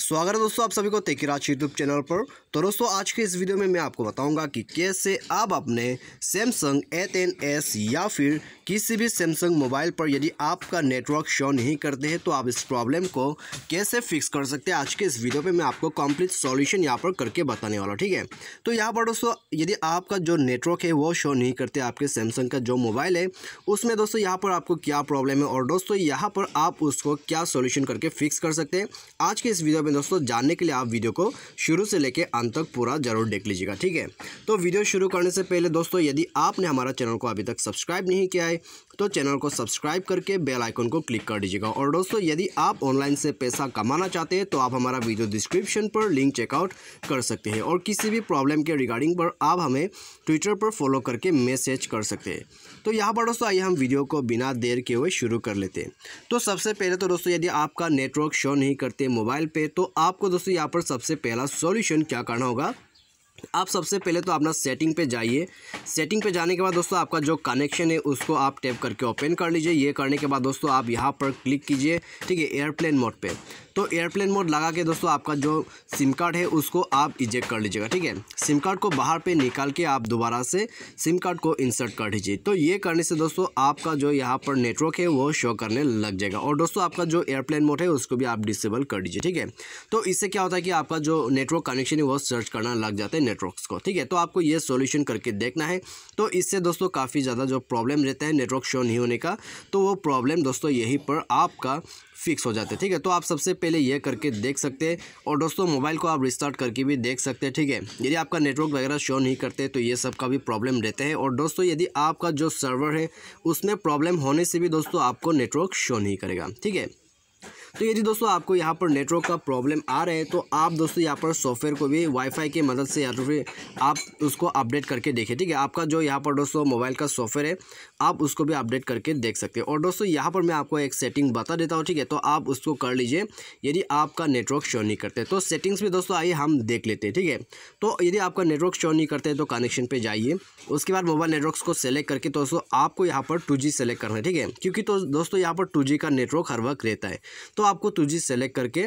स्वागत है दोस्तों आप सभी को तेकिराज यूट्यूब चैनल पर तो दोस्तों आज के इस वीडियो में मैं आपको बताऊंगा कि कैसे आप अपने सैमसंग ए टेन एस या फिर किसी भी सैमसंग मोबाइल पर यदि आपका नेटवर्क शो नहीं करते हैं तो आप इस प्रॉब्लम को कैसे फिक्स कर सकते हैं आज के इस वीडियो पे मैं आपको कंप्लीट सॉल्यूशन यहाँ पर करके बताने वाला ठीक है तो यहाँ पर दोस्तों यदि आपका जो नेटवर्क है वो शो नहीं करते आपके सैमसंग का जो मोबाइल है उसमें दोस्तों यहाँ पर आपको क्या प्रॉब्लम है और दोस्तों यहाँ पर आप उसको क्या सोल्यूशन करके फिक्स कर सकते हैं आज के इस वीडियो में दोस्तों जानने के लिए आप वीडियो को शुरू से लेकर अंत तक पूरा जरूर देख लीजिएगा ठीक है तो वीडियो शुरू करने से पहले दोस्तों यदि आपने हमारा चैनल को अभी तक सब्सक्राइब नहीं किया है तो चैनल को सब्सक्राइब करके बेल आइकन को क्लिक कर दीजिएगा और दोस्तों यदि आप ऑनलाइन से पैसा कमाना चाहते हैं तो आप हमारा वीडियो डिस्क्रिप्शन पर लिंक चेकआउट कर सकते हैं और किसी भी प्रॉब्लम के रिगार्डिंग पर आप हमें ट्विटर पर फॉलो करके मैसेज कर सकते हैं तो यहाँ पर दोस्तों आइए हम वीडियो को बिना देर के हुए शुरू कर लेते हैं तो सबसे पहले तो दोस्तों यदि आपका नेटवर्क शो नहीं करते मोबाइल पर तो तो आपको दोस्तों यहाँ पर सबसे पहला सॉल्यूशन क्या करना होगा आप सबसे पहले तो अपना सेटिंग पे जाइए सेटिंग पे जाने के बाद दोस्तों आपका जो कनेक्शन है उसको आप टैप करके ओपन कर लीजिए ये करने के बाद दोस्तों आप यहाँ पर क्लिक कीजिए ठीक है एयरप्लेन मोड पे तो एयरप्लेन मोड लगा के दोस्तों आपका जो सिम कार्ड है उसको आप इजेक्ट कर लीजिएगा ठीक है सिम कार्ड को बाहर पे निकाल के आप दोबारा से सिम कार्ड को इंसर्ट कर दीजिए तो ये करने से दोस्तों आपका जो यहाँ पर नेटवर्क है वो शो करने लग जाएगा और दोस्तों आपका जो एयरप्लेन मोड है उसको भी आप डिसेबल कर दीजिए ठीक है तो इससे क्या होता है कि आपका जो नेटवर्क कनेक्शन है वो सर्च करना लग जाता है नेटवर्क को ठीक है तो आपको ये सोल्यूशन करके देखना है तो इससे दोस्तों काफ़ी ज़्यादा जो प्रॉब्लम रहता है नेटवर्क शो नहीं होने का तो वो प्रॉब्लम दोस्तों यहीं पर आपका फिक्स हो जाता है ठीक है तो आप सबसे पहले पहले ये करके देख सकते हैं और दोस्तों मोबाइल को आप रिस्टार्ट करके भी देख सकते हैं ठीक है यदि आपका नेटवर्क वगैरह शो नहीं करते तो ये सब का भी प्रॉब्लम रहते हैं और दोस्तों यदि आपका जो सर्वर है उसमें प्रॉब्लम होने से भी दोस्तों आपको नेटवर्क शो नहीं करेगा ठीक है तो यदि दोस्तों आपको यहाँ पर नेटवर्क का प्रॉब्लम आ रहा है तो आप दोस्तों यहाँ पर सॉफ्टवेयर को भी वाईफाई की मदद से या तो फिर आप उसको अपडेट करके देखें ठीक है आपका जो यहाँ पर दोस्तों मोबाइल का सॉफ्टवेयर है आप उसको भी अपडेट करके देख सकते हैं और दोस्तों यहाँ पर मैं आपको एक सेटिंग बता देता हूँ ठीक है तो आप उसको कर लीजिए यदि आपका नेटवर्क शो नहीं करते तो सेटिंग्स में दोस्तों आइए हम देख लेते हैं ठीक है तो यदि आपका नेटवर्क शो नहीं करते तो कनेक्शन पर जाइए उसके बाद मोबाइल नेटवर्क को सेलेक्ट करके दोस्तों आपको यहाँ पर टू सेलेक्ट करना है ठीक है क्योंकि तो दोस्तों यहाँ पर टू का नेटवर्क हर वक्त रहता है तो आपको टू सेलेक्ट करके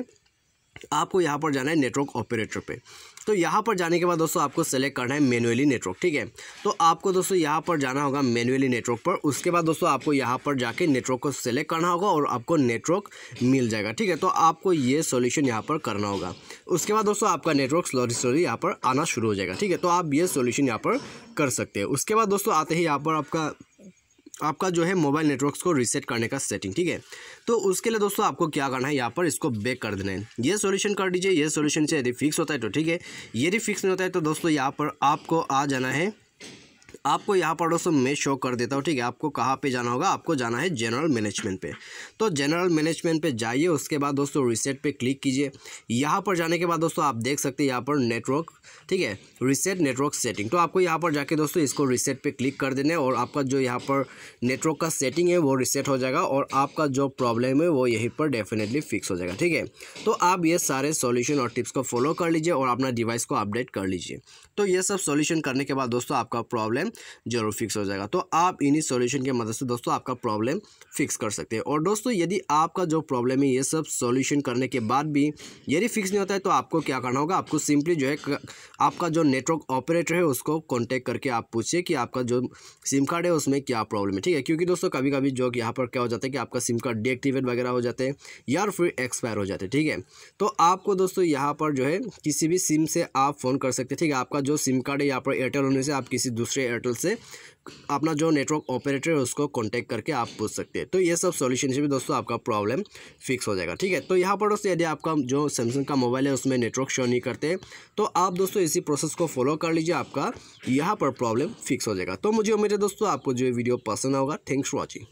आपको यहाँ पर जाना है नेटवर्क ऑपरेटर पे तो यहाँ पर जाने के बाद दोस्तों आपको सेलेक्ट करना है मैनुअली नेटवर्क ठीक है तो आपको दोस्तों यहाँ पर जाना होगा मैनुअली नेटवर्क पर उसके बाद दोस्तों आपको यहाँ पर जाके नेटवर्क को सेलेक्ट करना होगा और आपको नेटवर्क मिल जाएगा ठीक है तो आपको ये सॉल्यूशन यहाँ पर करना होगा उसके बाद दोस्तों आपका नेटवर्क स्लोरी स्लोरी यहाँ पर आना शुरू हो जाएगा ठीक है तो आप ये सोल्यूशन यहाँ पर कर सकते हैं उसके बाद दोस्तों आते ही यहाँ पर आपका आपका जो है मोबाइल नेटवर्क्स को रीसेट करने का सेटिंग ठीक है तो उसके लिए दोस्तों आपको क्या करना है यहाँ पर इसको बेक कर देना है ये सोल्यूशन कर दीजिए ये सोल्यूशन से यदि फिक्स होता है तो ठीक है यदि फिक्स नहीं होता है तो दोस्तों यहाँ पर आपको आ जाना है आपको यहाँ पर दोस्तों मैं शो कर देता हूँ ठीक है आपको कहाँ पे जाना होगा आपको जाना है जनरल मैनेजमेंट पे तो जनरल मैनेजमेंट पे जाइए उसके बाद दोस्तों रिसेट पे क्लिक कीजिए यहाँ पर जाने के बाद दोस्तों आप देख सकते हैं यहाँ पर नेटवर्क ठीक है रिसेट नेटवर्क सेटिंग तो आपको यहाँ पर जाके दोस्तों इसको रिसेट पर क्लिक कर देना और आपका जो यहाँ पर नेटवर्क का सेटिंग है वो रिसेट हो जाएगा और आपका जो प्रॉब्लम है वो यहीं पर डेफिनेटली फिक्स हो जाएगा ठीक है तो आप ये सारे सोल्यूशन और टिप्स को फॉलो कर लीजिए और अपना डिवाइस को अपडेट कर लीजिए तो ये सब सोल्यूशन करने के बाद दोस्तों आपका प्रॉब्लम जरूर फिक्स हो जाएगा तो आप इन्हीं सोल्यूशन की मदद से दोस्तों आपका प्रॉब्लम फिक्स कर सकते हैं और दोस्तों यदि आपका जो प्रॉब्लम है ये सब सोल्यूशन करने के बाद भी यदि फिक्स नहीं होता है तो आपको क्या करना होगा आपको सिंपली जो है आपका जो नेटवर्क ऑपरेटर है उसको कॉन्टैक्ट करके आप पूछिए कि आपका जो सिम कार्ड है उसमें क्या प्रॉब्लम है ठीक है क्योंकि दोस्तों कभी कभी जो यहाँ पर क्या हो जाता है कि आपका सिम कार्ड डीएक्टिवेट वगैरह हो जाते हैं या फिर एक्सपायर हो जाते हैं ठीक है तो आपको दोस्तों यहाँ पर जो है किसी भी सिम से आप फ़ोन कर सकते हैं ठीक है आपका जो सिम कार्ड है यहाँ पर एयरटेल होने से आप किसी दूसरे हॉस्पिटल से अपना जो नेटवर्क ऑपरेटर है उसको कॉन्टैक्ट करके आप पूछ सकते हैं तो ये सब सॉल्यूशन से भी दोस्तों आपका प्रॉब्लम फिक्स हो जाएगा ठीक है तो यहाँ पर दोस्तों यदि आपका जो सैमसंग का मोबाइल है उसमें नेटवर्क शो नहीं करते तो आप दोस्तों इसी प्रोसेस को फॉलो कर लीजिए आपका यहाँ पर प्रॉब्लम फिक्स हो जाएगा तो मुझे उम्मीद है दोस्तों आपको जो वीडियो पसंद होगा थैंक्स फॉर वॉचिंग